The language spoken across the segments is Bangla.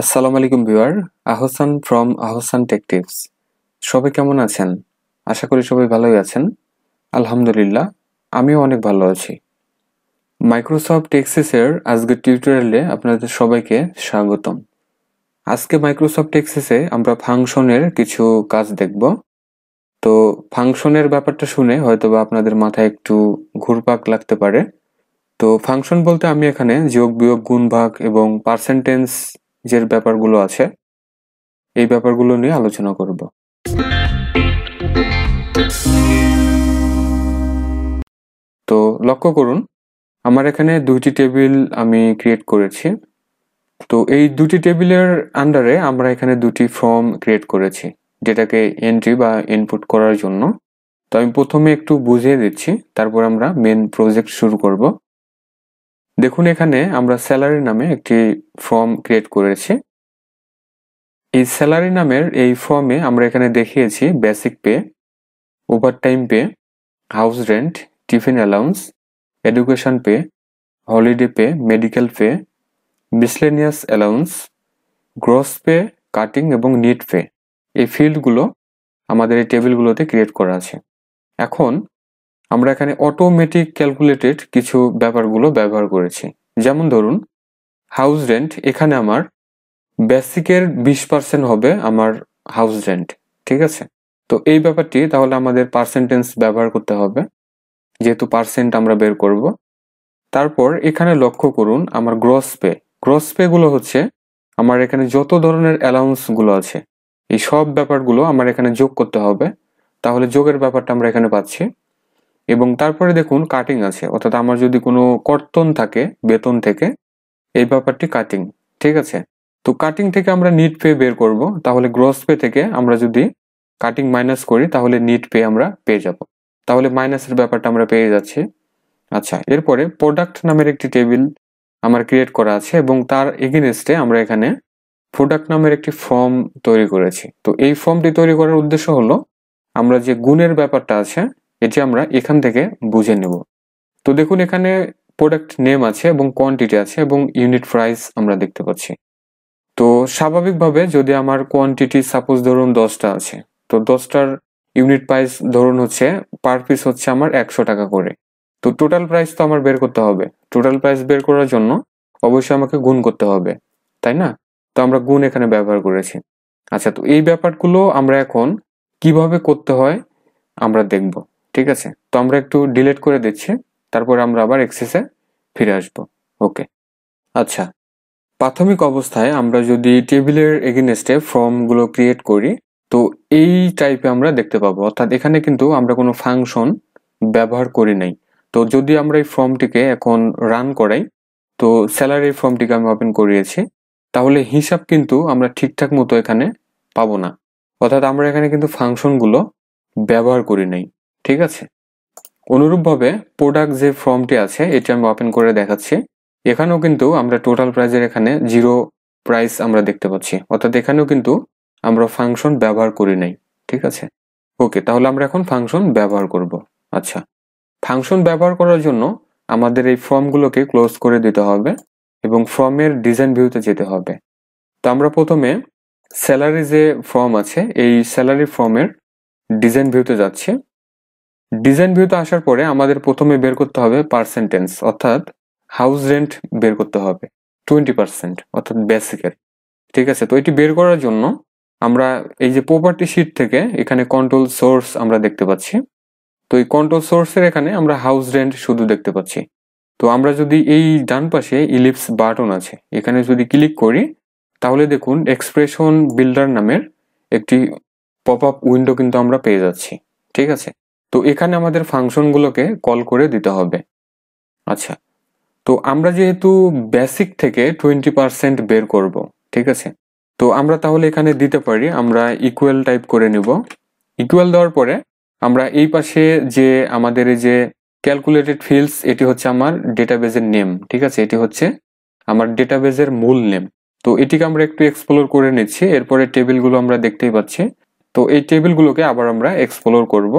আসসালামু আলাইকুম viewer Ahsan from Ahsan techtives সবাই কেমন আছেন আশা করি সবাই ভালোই আছেন আলহামদুলিল্লাহ আমিও অনেক ভালো আছি মাইক্রোসফট এক্সেসের আজকের টিউটোরিয়ালে আপনাদের সবাইকে স্বাগতম আজকে মাইক্রোসফট এক্সেসে আমরা ফাংশনের কিছু কাজ দেখব তো ফাংশনের ব্যাপারটা শুনে হয়তো বা আপনাদের মাথায় একটু ঘুরপাক লাগতে পারে তো ফাংশন বলতে আমি এখানে যোগ বিয়োগ গুণ ভাগ এবং পার্সেন্টেন্স যে ব্যাপারগুলো আছে এই ব্যাপারগুলো নিয়ে আলোচনা করব তো লক্ষ্য করুন আমার এখানে দুইটি টেবিল আমি ক্রিয়েট করেছি তো এই দুটি টেবিলের আন্ডারে আমরা এখানে দুটি ফর্ম ক্রিয়েট করেছি যেটাকে এন্ট্রি বা ইনপুট করার জন্য তো আমি প্রথমে একটু বুঝিয়ে দিচ্ছি তারপর আমরা মেন প্রজেক্ট শুরু করব দেখুন এখানে আমরা স্যালারি নামে একটি ফর্ম ক্রিয়েট করেছি এই স্যালারি নামের এই ফর্মে আমরা এখানে দেখিয়েছি basic pay time pay house rent tiffin allowance education pay holiday pay medical pay miscellaneous allowance gross pay cutting এবং নিট পে এই ফিল্ডগুলো আমাদের এই টেবিলগুলোতে ক্রিয়েট করা আছে এখন আমরা এখানে অটোমেটিক ক্যালকুলেটেড কিছু ব্যাপারগুলো ব্যবহার করেছি যেমন ধরুন হাউস রেন্ট এখানে আমার বেসিকের বিশ পার্সেন্ট হবে আমার হাউস রেন্ট ঠিক আছে তো এই ব্যাপারটি তাহলে আমাদের পার্সেন্টেন্স ব্যবহার করতে হবে যেহেতু পার্সেন্ট আমরা বের করব তারপর এখানে লক্ষ্য করুন আমার গ্রস পে গ্রস পেগুলো হচ্ছে আমার এখানে যত ধরনের অ্যালাউন্সগুলো আছে এই সব ব্যাপারগুলো আমার এখানে যোগ করতে হবে তাহলে যোগের ব্যাপারটা আমরা এখানে পাচ্ছি এবং তারপরে দেখুন কাটিং আছে অর্থাৎ আমার যদি কোনো কর্তন থাকে বেতন থেকে এই ব্যাপারটি কাটিং ঠিক আছে তো কাটিং থেকে আমরা নিট পে বের করব তাহলে গ্রস পে থেকে আমরা যদি কাটিং মাইনাস করি তাহলে নিট পে আমরা পেয়ে যাব তাহলে মাইনাসের ব্যাপারটা আমরা পেয়ে যাচ্ছি আচ্ছা এরপরে প্রোডাক্ট নামের একটি টেবিল আমার ক্রিয়েট করা আছে এবং তার এগেনস্টে আমরা এখানে প্রোডাক্ট নামের একটি ফর্ম তৈরি করেছি তো এই ফর্মটি তৈরি করার উদ্দেশ্য হলো আমরা যে গুণের ব্যাপারটা আছে এটি আমরা এখান থেকে বুঝে নেব তো দেখুন এখানে প্রোডাক্ট নেম আছে এবং কোয়ান্টিটি আছে এবং ইউনিট প্রাইস আমরা দেখতে পাচ্ছি তো স্বাভাবিকভাবে যদি আমার কোয়ান্টিটি সাপোজ ধরুন দশটা আছে তো দশটার ইউনিট প্রাইস ধরুন হচ্ছে পার পিস হচ্ছে আমার একশো টাকা করে তো টোটাল প্রাইস তো আমার বের করতে হবে টোটাল প্রাইস বের করার জন্য অবশ্যই আমাকে গুণ করতে হবে তাই না তো আমরা গুণ এখানে ব্যবহার করেছি আচ্ছা তো এই ব্যাপারগুলো আমরা এখন কিভাবে করতে হয় আমরা দেখবো ঠিক আছে তো আমরা একটু ডিলেট করে দিচ্ছি তারপর আমরা আবার এক্সেসে ফিরে আসব ওকে আচ্ছা প্রাথমিক অবস্থায় আমরা যদি টেবিলের এগেনস্টে ফর্মগুলো ক্রিয়েট করি তো এই টাইপে আমরা দেখতে পাবো অর্থাৎ এখানে কিন্তু আমরা কোনো ফাংশন ব্যবহার করি নাই তো যদি আমরা এই ফর্মটিকে এখন রান করাই তো স্যালারি ফর্মটিকে আমি ওপেন করিয়েছি তাহলে হিসাব কিন্তু আমরা ঠিকঠাক মতো এখানে পাবো না অর্থাৎ আমরা এখানে কিন্তু ফাংশনগুলো ব্যবহার করি নাই ঠিক আছে অনুরূপভাবে প্রোডাক্ট যে ফর্মটি আছে এটি আমি ওপেন করে দেখাচ্ছি এখানেও কিন্তু আমরা টোটাল প্রাইজের এখানে জিরো প্রাইস আমরা দেখতে পাচ্ছি অর্থাৎ এখানেও কিন্তু আমরা ফাংশন ব্যবহার করি নাই ঠিক আছে ওকে তাহলে আমরা এখন ফাংশন ব্যবহার করব আচ্ছা ফাংশন ব্যবহার করার জন্য আমাদের এই ফর্মগুলোকে ক্লোজ করে দিতে হবে এবং ফর্মের ডিজাইন ভিউতে যেতে হবে তো আমরা প্রথমে স্যালারি যে ফর্ম আছে এই স্যালারি ফর্মের ডিজাইন ভিউতে যাচ্ছি ডিজাইন ভিউতে আসার পরে আমাদের প্রথমে বের করতে হবে পার্সেন্টেন্স অর্থাৎ হাউস রেন্ট বের করতে হবে টোয়েন্টি পার্সেন্ট অর্থাৎ বেসিকের ঠিক আছে তো এটি বের করার জন্য আমরা এই যে প্রপার্টি শিট থেকে এখানে কন্ট্রোল সোর্স আমরা দেখতে পাচ্ছি তো এই কন্ট্রোল সোর্সের এখানে আমরা হাউস রেন্ট শুধু দেখতে পাচ্ছি তো আমরা যদি এই ডান পাশে ইলিপস বাটন আছে এখানে যদি ক্লিক করি তাহলে দেখুন এক্সপ্রেশন বিল্ডার নামের একটি পপ আপ উইন্ডো কিন্তু আমরা পেয়ে যাচ্ছি ঠিক আছে তো এখানে আমাদের ফাংশনগুলোকে কল করে দিতে হবে আচ্ছা তো আমরা যেহেতু বেসিক থেকে টোয়েন্টি পারসেন্ট বের করব ঠিক আছে তো আমরা তাহলে এখানে দিতে পারি আমরা ইকুয়াল টাইপ করে নিব ইকুয়াল দেওয়ার পরে আমরা এই পাশে যে আমাদের এই যে ক্যালকুলেটেড ফিল্ডস এটি হচ্ছে আমার ডেটাবেজের নেম ঠিক আছে এটি হচ্ছে আমার ডেটাবেজের মূল নেম তো এটিকে আমরা একটু এক্সপ্লোর করে নিচ্ছি এরপরে টেবিলগুলো আমরা দেখতেই পাচ্ছি তো এই টেবিলগুলোকে আবার আমরা এক্সপ্লোর করব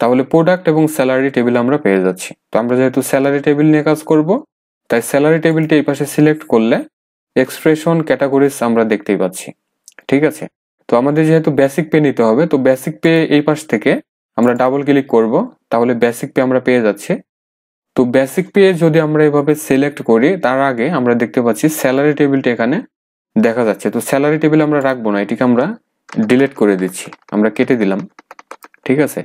তাহলে প্রোডাক্ট এবং স্যালারি টেবিল আমরা পেয়ে যাচ্ছি তো আমরা যেহেতু স্যালারি টেবিল নিয়ে কাজ করব তাই স্যালারি টেবিলটি এই পাশে সিলেক্ট করলে এক্সপ্রেশন ক্যাটাগরিজ আমরা দেখতেই পাচ্ছি ঠিক আছে তো আমাদের যেহেতু বেসিক পে নিতে হবে তো বেসিক পে এই পাশ থেকে আমরা ডাবল ক্লিক করব তাহলে বেসিক পে আমরা পেয়ে যাচ্ছি তো বেসিক পে যদি আমরা এভাবে সিলেক্ট করি তার আগে আমরা দেখতে পাচ্ছি স্যালারি টেবিলটা এখানে দেখা যাচ্ছে তো স্যালারি টেবিল আমরা রাখবো না এটিকে আমরা ডিলিট করে দিচ্ছি আমরা কেটে দিলাম ঠিক আছে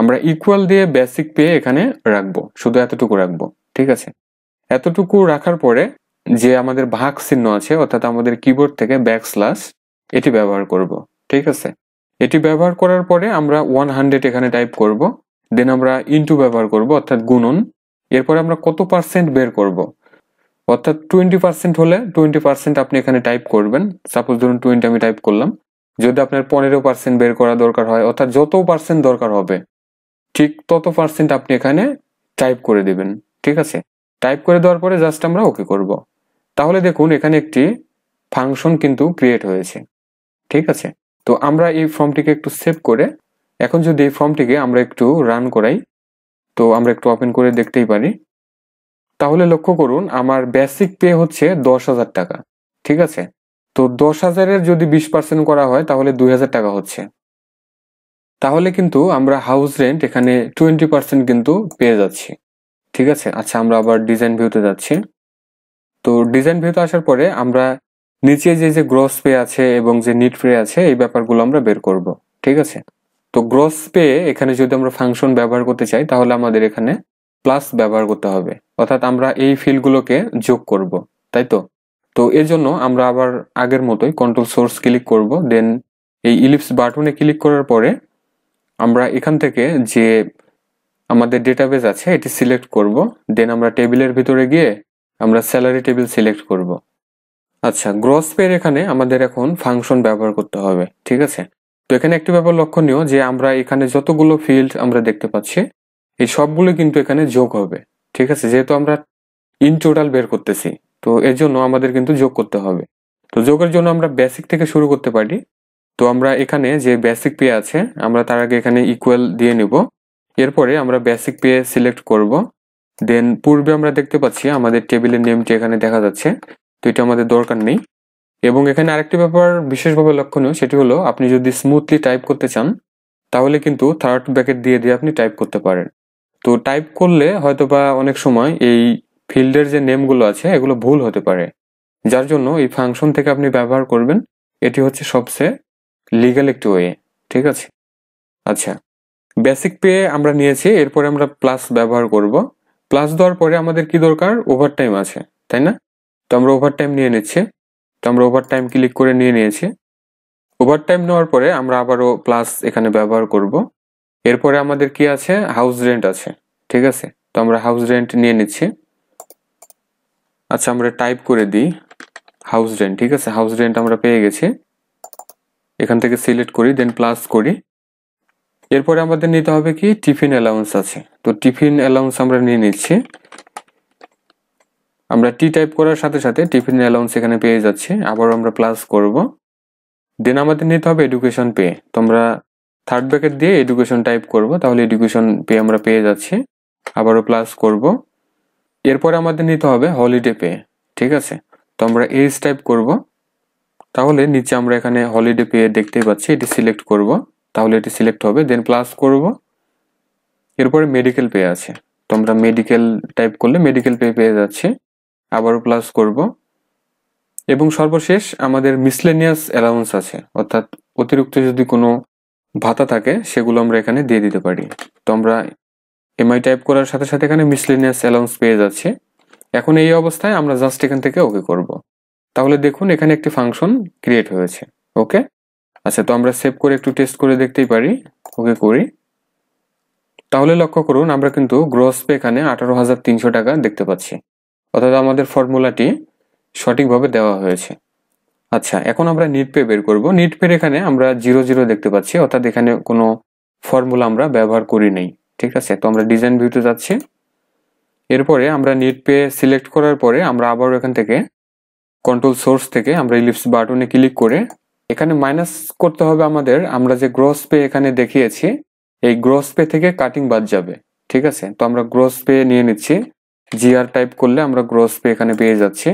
আমরা ইকুয়াল দিয়ে বেসিক পেয়ে এখানে রাখবো শুধু এতটুকু রাখবো ঠিক আছে এতটুকু রাখার পরে যে আমাদের ভাগ চিহ্ন আছে অর্থাৎ আমাদের কিবোর্ড থেকে ব্যাক স্লাস এটি ব্যবহার করব ঠিক আছে এটি ব্যবহার করার পরে আমরা ওয়ান হান্ড্রেড এখানে টাইপ করব দেন আমরা ইনটু ব্যবহার করব অর্থাৎ গুণন এরপরে আমরা কত পার্সেন্ট বের করব অর্থাৎ টোয়েন্টি পার্সেন্ট হলে টোয়েন্টি পার্সেন্ট আপনি এখানে টাইপ করবেন সাপোজ ধরুন টোয়েন্টি আমি টাইপ করলাম যদি আপনার পনেরো পার্সেন্ট বের করা দরকার হয় অর্থাৎ যত পার্সেন্ট দরকার হবে ঠিক তত পার্সেন্ট আপনি এখানে টাইপ করে দেবেন ঠিক আছে টাইপ করে দেওয়ার পরে জাস্ট আমরা ওকে করব। তাহলে দেখুন এখানে একটি ফাংশন কিন্তু ক্রিয়েট হয়েছে ঠিক আছে তো আমরা এই ফর্মটিকে একটু সেভ করে এখন যদি এই ফর্মটিকে আমরা একটু রান করাই তো আমরা একটু ওপেন করে দেখতেই পারি তাহলে লক্ষ্য করুন আমার বেসিক পে হচ্ছে দশ হাজার টাকা ঠিক আছে তো দশ হাজারের যদি বিশ পার্সেন্ট করা হয় তাহলে দুই হাজার টাকা হচ্ছে তাহলে কিন্তু আমরা হাউস রেন্ট এখানে টোয়েন্টি পার্সেন্ট কিন্তু পেয়ে যাচ্ছি ঠিক আছে আচ্ছা আমরা আবার ডিজাইন ভিউতে যাচ্ছি তো ডিজাইন ভিউতে আসার পরে আমরা নিচে যে যে গ্রস পে আছে এবং যে নিট পে আছে এই ব্যাপারগুলো আমরা বের করব ঠিক আছে তো গ্রস পে এখানে যদি আমরা ফাংশন ব্যবহার করতে চাই তাহলে আমাদের এখানে প্লাস ব্যবহার করতে হবে অর্থাৎ আমরা এই ফিলগুলোকে যোগ করব তাই তো তো এর জন্য আমরা আবার আগের মতোই কন্ট্রোল সোর্স ক্লিক করব দেন এই ইলিপস বাটনে ক্লিক করার পরে আমরা এখান থেকে যে আমাদের ডেটাবেস আছে এটি সিলেক্ট করব দেন আমরা টেবিলের ভিতরে গিয়ে আমরা স্যালারি টেবিল সিলেক্ট করব আচ্ছা গ্রস পের এখানে আমাদের এখন ফাংশন ব্যবহার করতে হবে ঠিক আছে তো এখানে একটি ব্যাপার লক্ষণীয় যে আমরা এখানে যতগুলো ফিল্ড আমরা দেখতে পাচ্ছি এই সবগুলো কিন্তু এখানে যোগ হবে ঠিক আছে যেহেতু আমরা ইন টোটাল বের করতেছি তো এর জন্য আমাদের কিন্তু যোগ করতে হবে তো যোগের জন্য আমরা বেসিক থেকে শুরু করতে পারি তো আমরা এখানে যে বেসিক পে আছে আমরা তার আগে এখানে ইকুয়াল দিয়ে নিব এরপরে আমরা বেসিক পে সিলেক্ট করব দেন পূর্বে আমরা দেখতে পাচ্ছি আমাদের টেবিলের নেমটি এখানে দেখা যাচ্ছে তো এটা আমাদের দরকার নেই এবং এখানে আরেকটি ব্যাপার বিশেষভাবে লক্ষণীয় সেটি হলো আপনি যদি স্মুথলি টাইপ করতে চান তাহলে কিন্তু থার্ড ব্যাকেট দিয়ে দিয়ে আপনি টাইপ করতে পারেন তো টাইপ করলে হয়তো বা অনেক সময় এই ফিল্ডের যে নেমগুলো আছে এগুলো ভুল হতে পারে যার জন্য এই ফাংশন থেকে আপনি ব্যবহার করবেন এটি হচ্ছে সবচেয়ে লিগাল একটি ওয়ে ঠিক আছে আচ্ছা বেসিক পে আমরা নিয়েছি এরপরে আমরা প্লাস ব্যবহার করব প্লাস দেওয়ার পরে আমাদের কি দরকার ওভার টাইম আছে তাই না তো আমরা ওভার টাইম নিয়ে নিচ্ছি তো আমরা ওভার টাইম ক্লিক করে নিয়ে নিয়েছি ওভার টাইম নেওয়ার পরে আমরা আবারও প্লাস এখানে ব্যবহার করব এরপরে আমাদের কি আছে হাউস রেন্ট আছে ঠিক আছে তো আমরা হাউস রেন্ট নিয়ে নিচ্ছি আচ্ছা আমরা টাইপ করে দিই হাউস রেন্ট ঠিক আছে হাউস রেন্ট আমরা পেয়ে গেছি এখান থেকে সিলেক্ট করি দেন প্লাস করি এরপরে আমাদের নিতে হবে কি টিফিন অ্যালাউন্স আছে তো টিফিন অ্যালাউন্স আমরা নিয়ে নিচ্ছি আমরা টি টাইপ করার সাথে সাথে টিফিন অ্যালাউন্স এখানে পেয়ে যাচ্ছি আবার আমরা প্লাস করব দেন আমাদের নিতে হবে এডুকেশন পে তোমরা থার্ড ব্যাকেট দিয়ে এডুকেশন টাইপ করব তাহলে এডুকেশন পে আমরা পেয়ে যাচ্ছি আবারও প্লাস করব এরপরে আমাদের নিতে হবে হলিডে পে ঠিক আছে তো আমরা টাইপ করবো তাহলে নিচে আমরা এখানে হলিডে পেয়ে দেখতে পাচ্ছি এটি সিলেক্ট করব তাহলে এটি সিলেক্ট হবে দেন প্লাস করব এরপরে মেডিকেল পে আছে তো আমরা মেডিকেল টাইপ করলে মেডিকেল পে পেয়ে যাচ্ছি আবারও প্লাস করব এবং সর্বশেষ আমাদের মিসলেনিয়াস অ্যালাউন্স আছে অর্থাৎ অতিরিক্ত যদি কোনো ভাতা থাকে সেগুলো আমরা এখানে দিয়ে দিতে পারি তো আমরা এমআই টাইপ করার সাথে সাথে এখানে মিসলেনিয়াস অ্যালাউন্স পেয়ে যাচ্ছে এখন এই অবস্থায় আমরা জাস্ট এখান থেকে ওকে করব তাহলে দেখুন এখানে একটি ফাংশন ক্রিয়েট হয়েছে ওকে আচ্ছা তো আমরা সেভ করে একটু টেস্ট করে দেখতেই পারি ওকে করি তাহলে লক্ষ্য করুন আমরা কিন্তু গ্রস পে এখানে আঠারো হাজার তিনশো টাকা দেখতে পাচ্ছি অর্থাৎ আমাদের ফর্মুলাটি সঠিকভাবে দেওয়া হয়েছে আচ্ছা এখন আমরা নিট পে বের করব নিট পের এখানে আমরা জিরো জিরো দেখতে পাচ্ছি অর্থাৎ এখানে কোনো ফর্মুলা আমরা ব্যবহার করি নেই ঠিক আছে তো আমরা ডিজাইন ভিউতে যাচ্ছি এরপরে আমরা নিট পে সিলেক্ট করার পরে আমরা আবার এখান থেকে কন্ট্রোল সোর্স থেকে আমরা ইলিপস বাটনে ক্লিক করে এখানে মাইনাস করতে হবে আমাদের আমরা যে গ্রস পে এখানে দেখিয়েছি এই গ্রস পে থেকে কাটিং বাদ যাবে ঠিক আছে তো আমরা গ্রস পে নিয়ে নিচ্ছি জিআর টাইপ করলে আমরা গ্রস পে এখানে পেয়ে যাচ্ছি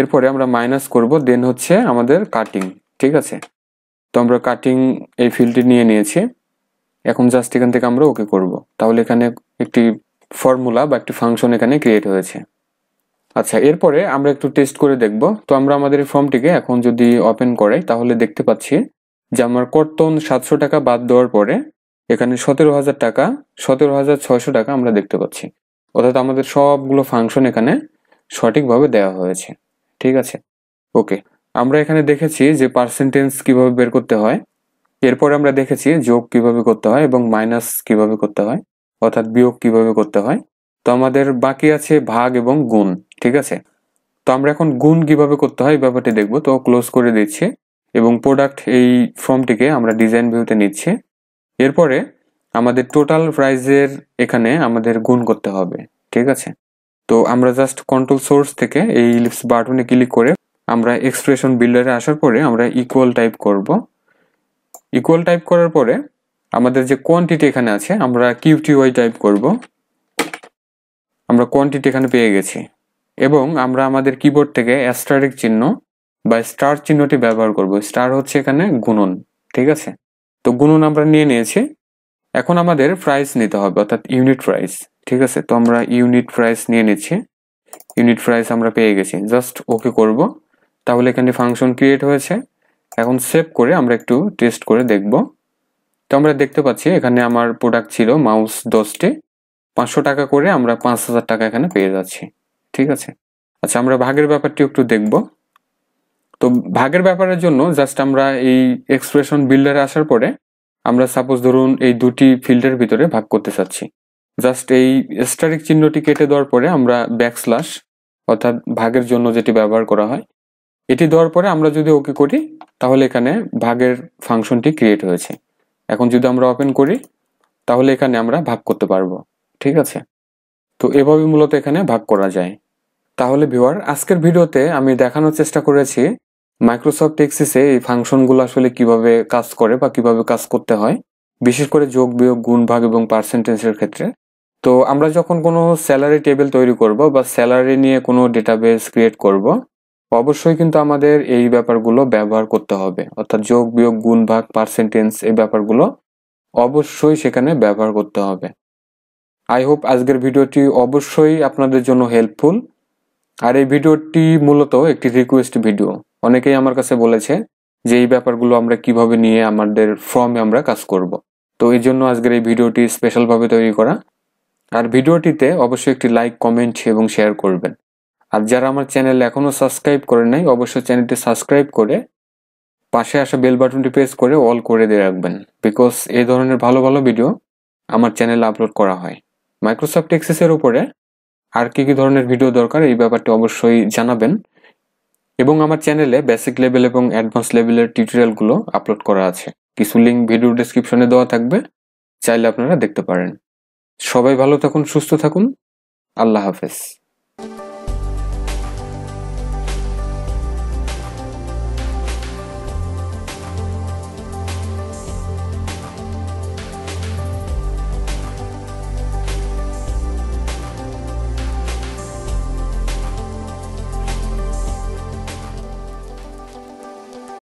এরপরে আমরা মাইনাস করব দেন হচ্ছে আমাদের কাটিং ঠিক আছে তো আমরা কাটিং এই ফিল্ডটি নিয়ে নিয়েছি এখন জাস্ট এখান থেকে আমরা ওকে করব তাহলে এখানে একটি ফর্মুলা বা একটি ফাংশন এখানে ক্রিয়েট হয়েছে আচ্ছা এরপরে আমরা একটু টেস্ট করে দেখব তো আমরা আমাদের ফর্মটিকে এখন যদি ওপেন করাই তাহলে দেখতে পাচ্ছি যে আমার কর্তন সাতশো টাকা বাদ দেওয়ার পরে এখানে সতেরো হাজার টাকা সতেরো হাজার ছয়শো টাকা আমরা দেখতে পাচ্ছি অর্থাৎ আমাদের সবগুলো ফাংশন এখানে সঠিকভাবে দেওয়া হয়েছে ঠিক আছে ওকে আমরা এখানে দেখেছি যে পার্সেন্টেজ কিভাবে বের করতে হয় এরপরে আমরা দেখেছি যোগ কিভাবে করতে হয় এবং মাইনাস কিভাবে করতে হয় অর্থাৎ বিয়োগ কিভাবে করতে হয় তো আমাদের বাকি আছে ভাগ এবং গুণ ঠিক আছে তো আমরা এখন গুণ কিভাবে করতে হয় ব্যাপারটি দেখব তো ক্লোজ করে দিচ্ছি এবং প্রোডাক্ট এই ফর্মটিকে আমরা ডিজাইন ভিউতে নিচ্ছি এরপরে আমাদের টোটাল প্রাইজের এখানে আমাদের গুণ করতে হবে ঠিক আছে তো আমরা জাস্ট কন্ট্রোল সোর্স থেকে এই লিপস বাটনে ক্লিক করে আমরা এক্সপ্রেশন বিল্ডারে আসার পরে আমরা ইকুয়াল টাইপ করব ইকুয়াল টাইপ করার পরে আমাদের যে কোয়ান্টিটি এখানে আছে আমরা কিউটিওয়াই টাইপ করব আমরা কোয়ান্টিটি এখানে পেয়ে গেছি এবং আমরা আমাদের কিবোর্ড থেকে অ্যাস্টারিক চিহ্ন বা স্টার চিহ্নটি ব্যবহার করব স্টার হচ্ছে এখানে গুণন ঠিক আছে তো গুণন আমরা নিয়ে নিয়েছি এখন আমাদের প্রাইস নিতে হবে অর্থাৎ ইউনিট প্রাইস ঠিক আছে তো আমরা ইউনিট প্রাইস নিয়ে নিচ্ছি ইউনিট প্রাইস আমরা পেয়ে গেছি জাস্ট ওকে করব তাহলে এখানে ফাংশন ক্রিয়েট হয়েছে এখন সেভ করে আমরা একটু টেস্ট করে দেখব তো আমরা দেখতে পাচ্ছি এখানে আমার প্রোডাক্ট ছিল মাউস দশটি পাঁচশো টাকা করে আমরা পাঁচ হাজার টাকা এখানে পেয়ে যাচ্ছি ঠিক আছে আচ্ছা আমরা ভাগের ব্যাপারটি একটু দেখব তো ভাগের ব্যাপারের জন্য জাস্ট আমরা এই এক্সপ্রেশন বিল্ডারে আসার পরে আমরা সাপোজ ধরুন এই দুটি ফিল্ডের ভিতরে ভাগ করতে চাচ্ছি জাস্ট এই স্টারিক চিহ্নটি কেটে দেওয়ার পরে আমরা ব্যাক স্লাস অর্থাৎ ভাগের জন্য যেটি ব্যবহার করা হয় এটি দেওয়ার পরে আমরা যদি ওকে করি তাহলে এখানে ভাগের ফাংশনটি ক্রিয়েট হয়েছে এখন যদি আমরা ওপেন করি তাহলে এখানে আমরা ভাগ করতে পারবো ঠিক আছে তো এভাবে মূলত এখানে ভাগ করা যায় তাহলে ভিওয়ার আজকের ভিডিওতে আমি দেখানোর চেষ্টা করেছি মাইক্রোসফট এক্সিসে এই ফাংশনগুলো আসলে কিভাবে কাজ করে বা কিভাবে কাজ করতে হয় বিশেষ করে যোগ বিয়োগ গুণ ভাগ এবং পার্সেন্টেজের ক্ষেত্রে তো আমরা যখন কোনো স্যালারি টেবিল তৈরি করব বা স্যালারি নিয়ে কোনো ডেটাবেস ক্রিয়েট করব অবশ্যই কিন্তু আমাদের এই ব্যাপারগুলো ব্যবহার করতে হবে অর্থাৎ যোগ বিয়োগ গুণ ভাগ পার্সেন্টেজ এই ব্যাপারগুলো অবশ্যই সেখানে ব্যবহার করতে হবে আই হোপ আজকের ভিডিওটি অবশ্যই আপনাদের জন্য হেল্পফুল আর এই ভিডিওটি মূলত একটি রিকোয়েস্ট ভিডিও অনেকেই আমার কাছে বলেছে যে এই ব্যাপারগুলো আমরা কিভাবে নিয়ে আমাদের ফর্মে আমরা কাজ করব। তো এই জন্য আজকের এই ভিডিওটি স্পেশালভাবে তৈরি করা আর ভিডিওটিতে অবশ্যই একটি লাইক কমেন্ট এবং শেয়ার করবেন আর যারা আমার চ্যানেল এখনও সাবস্ক্রাইব করে নাই অবশ্যই চ্যানেলটি সাবস্ক্রাইব করে পাশে আসা বেল বাটনটি প্রেস করে অল করে দিয়ে রাখবেন বিকজ এই ধরনের ভালো ভালো ভিডিও আমার চ্যানেলে আপলোড করা হয় মাইক্রোসফট এক্সেসের ওপরে আর কী কী ধরনের ভিডিও দরকার এই ব্যাপারটি অবশ্যই জানাবেন এবং আমার চ্যানেলে বেসিক লেভেল এবং অ্যাডভান্স লেভেলের টিউটোরিয়ালগুলো আপলোড করা আছে কিছু লিঙ্ক ভিডিও ডিসক্রিপশনে দেওয়া থাকবে চাইলে আপনারা দেখতে পারেন সবাই ভালো থাকুন সুস্থ থাকুন আল্লাহ হাফেজ